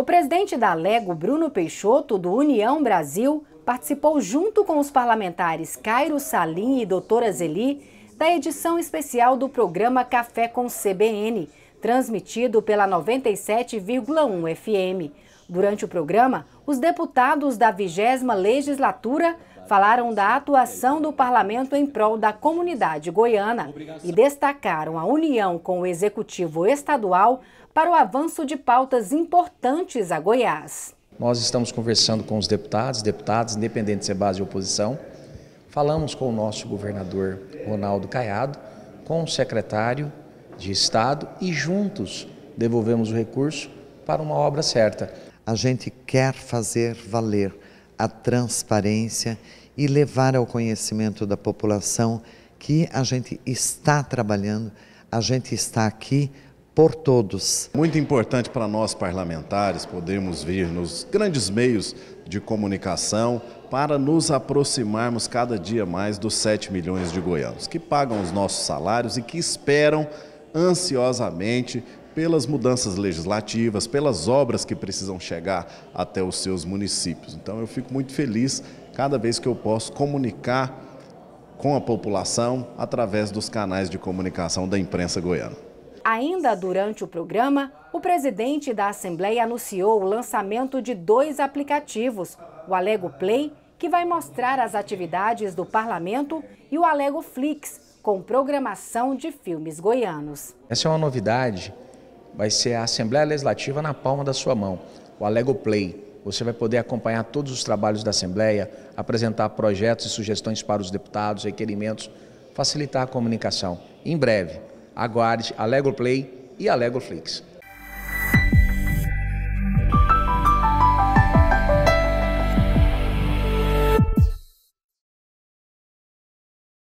O presidente da Lego, Bruno Peixoto, do União Brasil, participou junto com os parlamentares Cairo Salim e doutora Zeli da edição especial do programa Café com CBN, transmitido pela 97,1 FM. Durante o programa, os deputados da 20 legislatura falaram da atuação do parlamento em prol da comunidade goiana e destacaram a união com o executivo estadual para o avanço de pautas importantes a Goiás. Nós estamos conversando com os deputados, deputados, independentes de base de oposição. Falamos com o nosso governador Ronaldo Caiado, com o secretário de Estado e juntos devolvemos o recurso para uma obra certa. A gente quer fazer valer a transparência e levar ao conhecimento da população que a gente está trabalhando, a gente está aqui por todos. Muito importante para nós parlamentares podermos vir nos grandes meios de comunicação para nos aproximarmos cada dia mais dos 7 milhões de goianos que pagam os nossos salários e que esperam ansiosamente pelas mudanças legislativas, pelas obras que precisam chegar até os seus municípios. Então eu fico muito feliz cada vez que eu posso comunicar com a população através dos canais de comunicação da imprensa goiana. Ainda durante o programa, o presidente da Assembleia anunciou o lançamento de dois aplicativos, o Alego Play, que vai mostrar as atividades do parlamento, e o Alego Flix, com programação de filmes goianos. Essa é uma novidade, vai ser a Assembleia Legislativa na palma da sua mão, o Alego Play. Você vai poder acompanhar todos os trabalhos da Assembleia, apresentar projetos e sugestões para os deputados, requerimentos, facilitar a comunicação. Em breve, aguarde a Lego Play e Lego Flix.